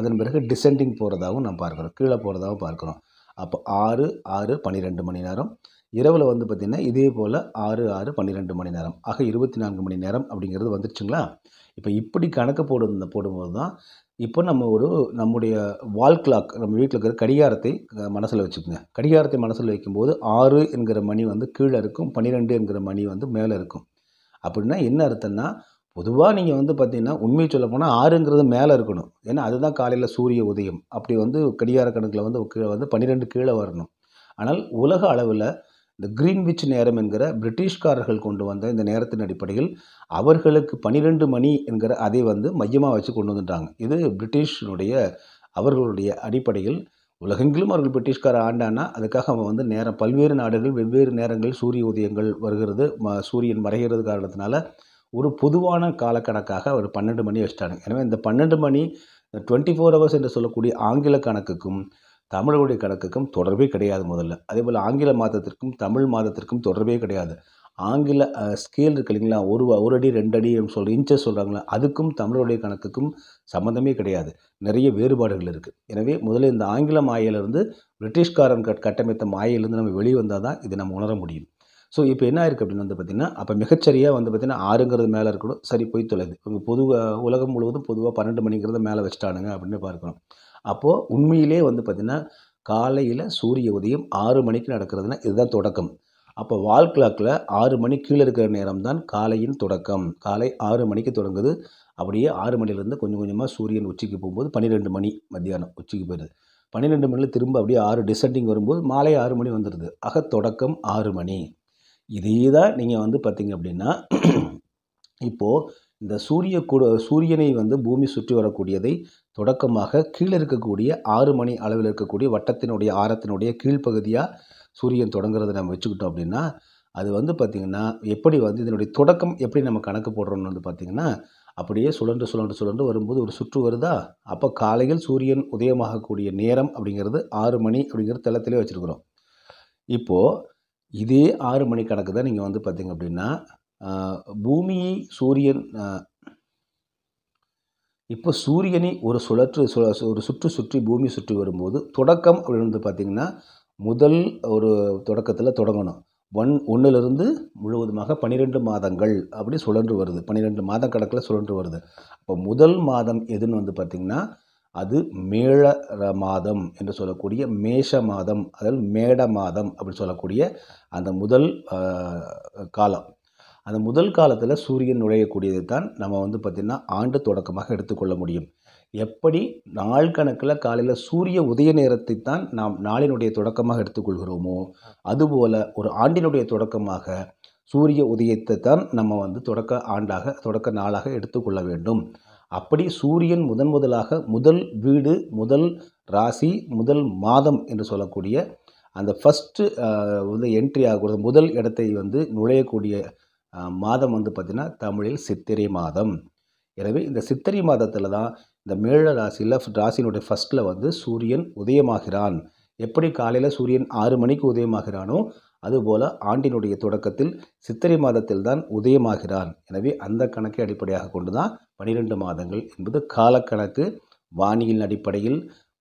அதன் பிறகு டிசெண்டிங் போகிறதாகவும் நம்ம பார்க்குறோம் கீழே போகிறதாகவும் பார்க்குறோம் அப்போ ஆறு ஆறு பன்னிரெண்டு மணி நேரம் இரவில் வந்து பார்த்திங்கன்னா இதே போல் ஆறு ஆறு பன்னிரெண்டு மணி நேரம் ஆக இருபத்தி நான்கு மணி நேரம் அப்படிங்கிறது வந்துடுச்சுங்களா இப்போ இப்படி கணக்கு போடு போடும்போது தான் இப்போ நம்ம ஒரு நம்முடைய வால் கிளாக் நம்ம வீட்டில் இருக்கிற கடிகாரத்தை மனசில் வச்சுக்கோங்க கடிகாரத்தை மனசில் வைக்கும்போது ஆறு என்கிற மணி வந்து கீழே இருக்கும் பன்னிரெண்டு என்கிற மணி வந்து மேலே இருக்கும் அப்படின்னா என்ன அர்த்தம்னா பொதுவாக நீங்கள் வந்து பார்த்திங்கன்னா உண்மையை சொல்ல போனால் ஆறுங்கிறது மேலே இருக்கணும் ஏன்னா அதுதான் காலையில் சூரிய உதயம் அப்படி வந்து கடிகார கணக்கில் வந்து கீழே வந்து பன்னிரெண்டு கீழே வரணும் ஆனால் உலக அளவில் இந்த கிரீன்விச் நேரம் என்கிற பிரிட்டிஷ்காரர்கள் கொண்டு வந்த இந்த நேரத்தின் அடிப்படையில் அவர்களுக்கு பனிரெண்டு மணி என்கிற அதை வந்து மையமாக வச்சு கொண்டு வந்துட்டாங்க இது பிரிட்டிஷினுடைய அவர்களுடைய அடிப்படையில் உலகெங்கிலும் அவர்கள் பிரிட்டிஷ்கார ஆண்டானா அதுக்காக அவன் வந்து நேரம் பல்வேறு நாடுகள் வெவ்வேறு நேரங்கள் சூரிய உதயங்கள் வருகிறது ம சூரியன் மறைகிறது காரணத்தினால ஒரு பொதுவான காலக்கணக்காக ஒரு பன்னெண்டு மணி வச்சுட்டாங்க எனவே இந்த பன்னெண்டு மணி டுவெண்ட்டி ஃபோர் ஹவர்ஸ் என்று சொல்லக்கூடிய ஆங்கில கணக்குக்கும் தமிழுடைய கணக்குக்கும் தொடர்பே கிடையாது முதல்ல அதே போல் ஆங்கில மாதத்திற்கும் தமிழ் மாதத்திற்கும் தொடர்பே கிடையாது ஆங்கில ஸ்கேல் இருக்கு இல்லைங்களா ஒரு ஒரு அடி ரெண்டு அடி சொல்கிற இன்ச்சஸ் சொல்கிறாங்களா அதுக்கும் தமிழுடைய கணக்குக்கும் சம்மந்தமே கிடையாது நிறைய வேறுபாடுகள் இருக்குது எனவே முதல்ல இந்த ஆங்கில மாயிலிருந்து பிரிட்டிஷ்காரன் கட்டமைத்த மாயிலிருந்து நம்ம வெளியே வந்தால் தான் இதை நம்ம உணர முடியும் ஸோ இப்போ என்ன இருக்குது அப்படின்னு வந்து பார்த்திங்கன்னா அப்போ மிகச்சரியாக வந்து பார்த்திங்கன்னா ஆறுங்கிறது மேலே இருக்கணும் சரி போய் தொலைது இவங்க பொதுவாக உலகம் முழுவதும் பொதுவாக பன்னெண்டு மணிங்கிறத மேலே வச்சுட்டானுங்க அப்படின்னு பார்க்கணும் அப்போது உண்மையிலே வந்து பார்த்திங்கன்னா காலையில் சூரிய உதயம் ஆறு மணிக்கு நடக்கிறதுனா இதுதான் தொடக்கம் அப்போ வால் கிளாக்கில் ஆறு மணி கீழே இருக்கிற நேரம் தான் காலையின் தொடக்கம் காலை ஆறு மணிக்கு தொடங்குது அப்படியே ஆறு மணிலேருந்து கொஞ்சம் கொஞ்சமாக சூரியன் உச்சிக்கு போகும்போது பன்னிரெண்டு மணி மத்தியானம் உச்சிக்கு போயிடுது பன்னிரெண்டு மணியில் திரும்ப அப்படியே ஆறு டிசெண்டிங் வரும்போது மாலை ஆறு மணி வந்துடுது அக தொடக்கம் ஆறு மணி இதே தான் நீங்கள் வந்து பார்த்திங்க அப்படின்னா இப்போது இந்த சூரிய கூட சூரியனை வந்து பூமி சுற்றி வரக்கூடியதை தொடக்கமாக கீழே இருக்கக்கூடிய ஆறு மணி அளவில் இருக்கக்கூடிய வட்டத்தினுடைய ஆரத்தினுடைய கீழ்ப்பகுதியாக சூரியன் தொடங்குறதை நம்ம வச்சுக்கிட்டோம் அப்படின்னா அது வந்து பார்த்திங்கன்னா எப்படி வந்து இதனுடைய தொடக்கம் எப்படி நம்ம கணக்கு போடுறோம்னு வந்து பார்த்திங்கன்னா அப்படியே சுழன்று சுழன்று சுழன்று வரும்போது ஒரு சுற்று வருதா அப்போ காலையில் சூரியன் உதயமாகக்கூடிய நேரம் அப்படிங்கிறது ஆறு மணி அப்படிங்கிறது தளத்திலே வச்சுருக்குறோம் இப்போது இதே ஆறு மணி கணக்கு தான் நீங்கள் வந்து பார்த்திங்க அப்படின்னா பூமியை சூரியன் இப்போ சூரியனை ஒரு சுழற்று ஒரு சுற்று சுற்றி பூமி சுற்றி வரும்போது தொடக்கம் அப்படின்னு வந்து பார்த்திங்கன்னா முதல் ஒரு தொடக்கத்தில் தொடங்கணும் ஒன் ஒன்றுலேருந்து முழுவதுமாக பன்னிரெண்டு மாதங்கள் அப்படி சுழன்று வருது பன்னிரெண்டு மாத கணக்கில் சுழன்று வருது அப்போ முதல் மாதம் எதுன்னு வந்து பார்த்திங்கன்னா அது மேழ மாதம் என்று சொல்லக்கூடிய மேஷ மாதம் அதாவது மேட மாதம் அப்படின்னு சொல்லக்கூடிய அந்த முதல் காலம் அந்த முதல் காலத்தில் சூரியன் நுழையக்கூடியது தான் நம்ம வந்து பார்த்திங்கன்னா ஆண்டு தொடக்கமாக எடுத்துக்கொள்ள முடியும் எப்படி நாள் கணக்கில் காலையில் சூரிய உதய நேரத்தை தான் நாம் நாளினுடைய தொடக்கமாக எடுத்துக்கொள்கிறோமோ அதுபோல் ஒரு ஆண்டினுடைய தொடக்கமாக சூரிய உதயத்தை தான் நம்ம வந்து தொடக்க ஆண்டாக தொடக்க நாளாக எடுத்துக்கொள்ள வேண்டும் அப்படி சூரியன் முதன் முதலாக முதல் வீடு முதல் ராசி முதல் மாதம் என்று சொல்லக்கூடிய அந்த ஃபஸ்ட்டு வந்து என்ட்ரி ஆகக்கூடிய முதல் இடத்தை வந்து நுழையக்கூடிய மாதம் வந்து பார்த்திங்கன்னா தமிழில் சித்திரை மாதம் எனவே இந்த சித்திரை மாதத்தில் தான் இந்த மேழ ராசியில் ராசினுடைய ஃபஸ்ட்டில் வந்து சூரியன் உதயமாகிறான் எப்படி காலையில் சூரியன் ஆறு மணிக்கு உதயமாகிறானோ அதுபோல ஆண்டினுடைய தொடக்கத்தில் சித்திரை மாதத்தில் தான் உதயமாகிறான் எனவே அந்த கணக்கை அடிப்படையாக கொண்டு தான் பனிரெண்டு மாதங்கள் என்பது காலக்கணக்கு வானியின் அடிப்படையில்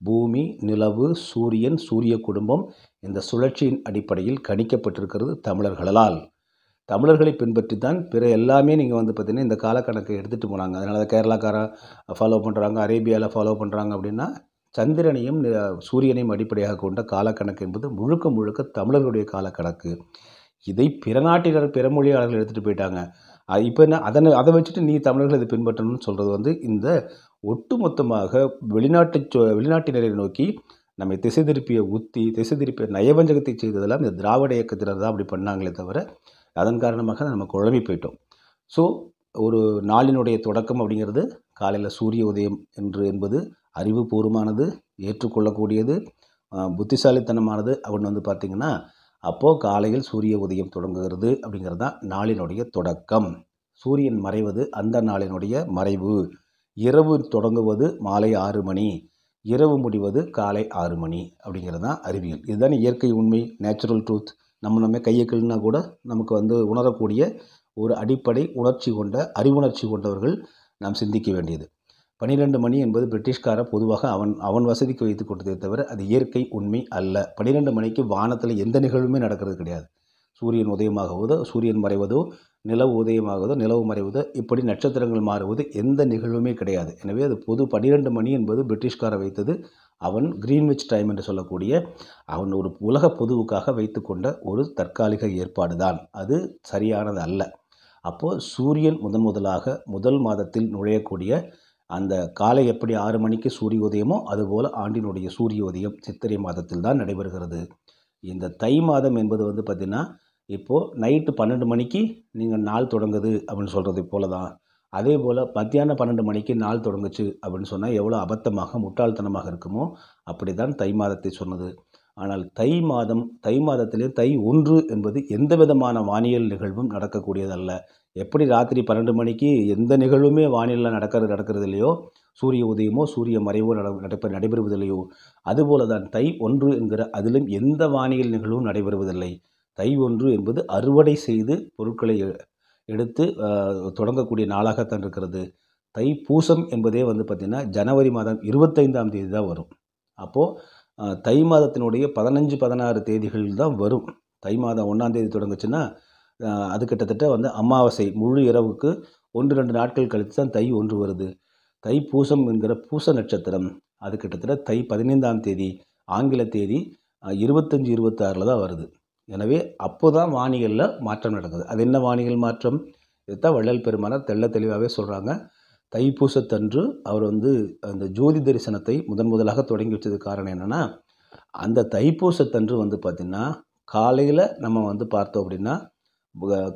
பூமி நிலவு சூரியன் சூரிய குடும்பம் இந்த சுழற்சியின் அடிப்படையில் கணிக்கப்பட்டிருக்கிறது தமிழர்களால் தமிழர்களை பின்பற்றி தான் பிற எல்லாமே நீங்கள் வந்து பார்த்திங்கன்னா இந்த காலக்கணக்கை எடுத்துகிட்டு போனாங்க அதனால் கேரளாக்காரன் ஃபாலோ பண்ணுறாங்க அரேபியாவில் ஃபாலோ பண்ணுறாங்க அப்படின்னா சந்திரனையும் சூரியனையும் அடிப்படையாக கொண்ட காலக்கணக்கு என்பது முழுக்க முழுக்க தமிழர்களுடைய காலக்கணக்கு இதை பிற நாட்டினர் பிற மொழியாளர்கள் எடுத்துகிட்டு போயிட்டாங்க இப்போ என்ன அதனை அதை வச்சுட்டு நீ தமிழர்கள் இதை பின்பற்றணும்னு சொல்கிறது வந்து இந்த ஒட்டுமொத்தமாக வெளிநாட்டு சொ வெளிநாட்டினரை நோக்கி நம்ம திசை திருப்பிய உத்தி திசை திருப்பிய நயவஞ்சகத்தை செய்ததெல்லாம் இந்த திராவிட இயக்கத்தினர் தான் அப்படி பண்ணாங்களே தவிர அதன் காரணமாக நம்ம குழம்பி போயிட்டோம் ஸோ ஒரு நாளினுடைய தொடக்கம் அப்படிங்கிறது காலையில் சூரிய உதயம் என்று என்பது அறிவுபூர்வமானது ஏற்றுக்கொள்ளக்கூடியது புத்திசாலித்தனமானது அப்படின்னு வந்து பார்த்திங்கன்னா அப்போது காலையில் சூரிய உதயம் தொடங்குகிறது அப்படிங்கிறது தான் நாளினுடைய தொடக்கம் சூரியன் மறைவது அந்த நாளினுடைய மறைவு இரவு தொடங்குவது மாலை ஆறு மணி இரவு முடிவது காலை ஆறு மணி அப்படிங்கிறது தான் அறிவியல் இதுதான் இயற்கை உண்மை நேச்சுரல் ட்ரூத் நம்ம நம்ம கையை கூட நமக்கு வந்து உணரக்கூடிய ஒரு அடிப்படை உணர்ச்சி கொண்ட அறிவுணர்ச்சி கொண்டவர்கள் நாம் சிந்திக்க வேண்டியது பனிரெண்டு மணி என்பது பிரிட்டிஷ்கார பொதுவாக அவன் அவன் வசதிக்கு வைத்து கொடுத்ததை தவிர அது இயற்கை உண்மை அல்ல பனிரெண்டு மணிக்கு வானத்தில் எந்த நிகழ்வுமே நடக்கிறது கிடையாது சூரியன் உதயமாகுவதோ சூரியன் மறைவதோ நிலவு உதயமாகுவதோ நிலவு மறைவதோ இப்படி நட்சத்திரங்கள் மாறுவது எந்த நிகழ்வுமே கிடையாது எனவே அது பொது பனிரெண்டு மணி என்பது பிரிட்டிஷ்கார வைத்தது அவன் கிரீன்விச் டைம் என்று சொல்லக்கூடிய அவன் ஒரு உலக பொதுவுக்காக வைத்து கொண்ட ஒரு தற்காலிக ஏற்பாடு தான் அது சரியானது அல்ல அப்போது சூரியன் முதன் முதலாக முதல் மாதத்தில் நுழையக்கூடிய அந்த காலை எப்படி ஆறு மணிக்கு சூரிய உதயமோ அதுபோல் ஆண்டினுடைய சூரிய உதயம் சித்திரை மாதத்தில் தான் நடைபெறுகிறது இந்த தை மாதம் என்பது வந்து பார்த்திங்கன்னா இப்போது நைட்டு பன்னெண்டு மணிக்கு நீங்கள் நாள் தொடங்குது அப்படின்னு சொல்கிறது போல தான் அதே போல் மத்தியானம் பன்னெண்டு மணிக்கு நாள் தொடங்குச்சு அப்படின்னு சொன்னால் எவ்வளோ அபத்தமாக முட்டாள்தனமாக இருக்குமோ அப்படி தான் தை மாதத்தை சொன்னது ஆனால் தை மாதம் தை மாதத்திலே தை ஒன்று என்பது எந்த விதமான வானியல் நிகழ்வும் நடக்கக்கூடியதல்ல எப்படி ராத்திரி பன்னெண்டு மணிக்கு எந்த நிகழ்வுமே வானியலில் நடக்கிறது நடக்கிறது இல்லையோ சூரிய உதயமோ சூரிய மறைவோ நடப்ப நடைபெறுவதில்லையோ அதுபோல தான் தை ஒன்று என்கிற அதிலும் எந்த வானியல் நிகழ்வும் நடைபெறுவதில்லை தை ஒன்று என்பது அறுவடை செய்து பொருட்களை எடுத்து தொடங்கக்கூடிய நாளாகத்தான் இருக்கிறது தை பூசம் என்பதே வந்து பார்த்திங்கன்னா ஜனவரி மாதம் இருபத்தைந்தாம் தேதி தான் வரும் அப்போது தை மாதத்தினுடைய பதினஞ்சு பதினாறு தேதிகள் தான் வரும் தை மாதம் ஒன்றாம் தேதி தொடங்குச்சுன்னா அது கிட்டத்தட்ட வந்து அமாவாசை முழு இரவுக்கு ஒன்று ரெண்டு நாட்கள் கழித்து தான் தை ஒன்று வருது தை பூசம் என்கிற பூச நட்சத்திரம் அது கிட்டத்தட்ட தை பதினைந்தாம் தேதி ஆங்கில தேதி இருபத்தஞ்சி இருபத்தாறில் தான் வருது எனவே அப்போ தான் வானிகளில் மாற்றம் நடக்குது அது என்ன வானிகள் மாற்றம் இதுதான் வள்ளல் பெருமானார் தெள்ள தெளிவாகவே சொல்கிறாங்க தைப்பூசத்தன்று அவர் வந்து அந்த ஜோதி தரிசனத்தை முதன் முதலாக தொடங்கி வச்சது காரணம் என்னென்னா அந்த தைப்பூசத்தன்று வந்து பார்த்திங்கன்னா காலையில் நம்ம வந்து பார்த்தோம் அப்படின்னா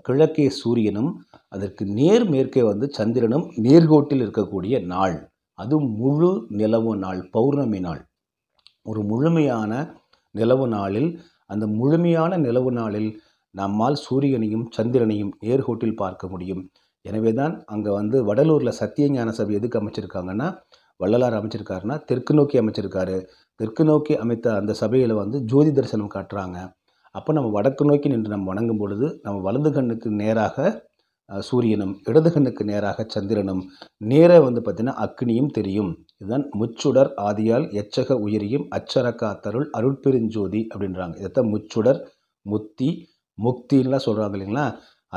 கிழக்கே சூரியனும் அதற்கு நேர் மேற்கே வந்து சந்திரனும் நேர்கோட்டில் இருக்கக்கூடிய நாள் அது முழு நிலவு நாள் பௌர்ணமி நாள் ஒரு முழுமையான நிலவு நாளில் அந்த முழுமையான நிலவு நாளில் நம்மால் சூரியனையும் சந்திரனையும் நேர்கோட்டில் பார்க்க முடியும் எனவே தான் அங்கே வந்து வடலூரில் சத்தியஞான சபை எதுக்கு அமைச்சிருக்காங்கன்னா வள்ளலார் அமைச்சிருக்காருன்னா தெற்கு நோக்கி அமைச்சிருக்காரு தெற்கு நோக்கி அமைத்த அந்த சபையில் வந்து ஜோதி தரிசனம் காட்டுறாங்க அப்போ நம்ம வடக்கு நோக்கி நின்று நம்ம வணங்கும் பொழுது நம்ம வலது கண்ணுக்கு நேராக சூரியனும் இடது கண்ணுக்கு நேராக சந்திரனும் நேராக வந்து பார்த்திங்கன்னா அக்னியும் தெரியும் இதுதான் முச்சுடர் ஆதியால் எச்சக உயிரியும் அச்சரக்கா தருள் அருட்பெருஞ்சோதி அப்படின்றாங்க இதைத்தான் முச்சுடர் முத்தி முக்தின்லாம் சொல்கிறாங்க இல்லைங்களா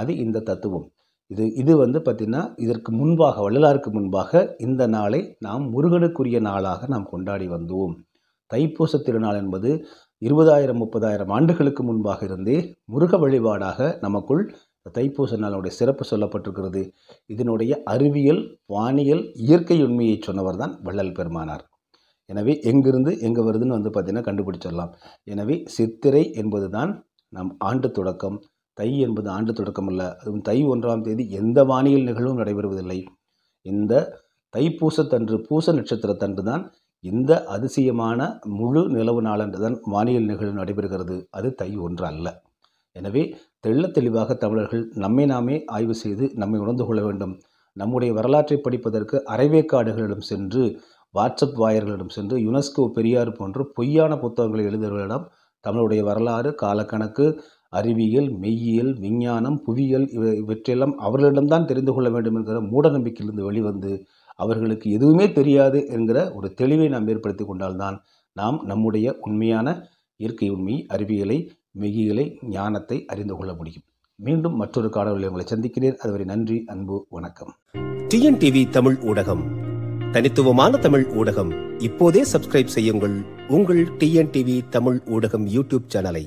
அது இந்த தத்துவம் இது இது வந்து பார்த்திங்கன்னா இதற்கு முன்பாக வள்ளலாருக்கு முன்பாக இந்த நாளை நாம் முருகனுக்குரிய நாளாக நாம் கொண்டாடி வந்தோம் தைப்பூச திருநாள் என்பது இருபதாயிரம் முப்பதாயிரம் ஆண்டுகளுக்கு முன்பாக இருந்தே முருக வழிபாடாக நமக்குள் தைப்பூச நாளுடைய சிறப்பு சொல்லப்பட்டிருக்கிறது இதனுடைய அறிவியல் வானியல் இயற்கை உண்மையை சொன்னவர் தான் வள்ளல் பெருமானார் எனவே எங்கிருந்து எங்கே வருதுன்னு வந்து பார்த்திங்கன்னா கண்டுபிடிச்சிடலாம் எனவே சித்திரை என்பது தான் நம் ஆண்டு தொடக்கம் தை என்பது ஆண்டு தொடக்கம் அல்ல அதுவும் தை ஒன்றாம் தேதி எந்த வானியல் நிகழ்வும் நடைபெறுவதில்லை இந்த தை பூசத்தன்று பூச நட்சத்திரத்தன்று தான் இந்த அதிசயமான முழு நிலவு நாளன்று தான் வானியல் நிகழ்வு நடைபெறுகிறது அது தை ஒன்று அல்ல எனவே தெள்ள தெளிவாக தமிழர்கள் நம்மை நாமே ஆய்வு செய்து நம்மை உணர்ந்து கொள்ள வேண்டும் நம்முடைய வரலாற்றை படிப்பதற்கு அரைவேக்காடுகளிடம் சென்று வாட்ஸ்அப் வாயர்களிடம் சென்று யுனெஸ்கோ பெரியார் போன்ற பொய்யான புத்தகங்களை எழுதுவர்களிடம் தமிழுடைய வரலாறு காலக்கணக்கு அறிவியல் மெய்யியல் விஞ்ஞானம் புவியியல் இவை இவற்றையெல்லாம் அவர்களிடம்தான் தெரிந்து கொள்ள வேண்டும் என்கிற மூட நம்பிக்கையிலிருந்து வெளிவந்து அவர்களுக்கு எதுவுமே தெரியாது என்கிற ஒரு தெளிவை நாம் ஏற்படுத்தி கொண்டால்தான் நாம் நம்முடைய உண்மையான இயற்கை உண்மை அறிவியலை மெய்யியலை ஞானத்தை அறிந்து கொள்ள முடியும் மீண்டும் மற்றொரு காணொலியில் உங்களை சந்திக்கிறேன் அதுவரை நன்றி அன்பு வணக்கம் டிஎன்டிவி தமிழ் ஊடகம் தனித்துவமான தமிழ் ஊடகம் இப்போதே சப்ஸ்கிரைப் செய்யுங்கள் உங்கள் டிஎன்டிவி தமிழ் ஊடகம் யூடியூப் சேனலை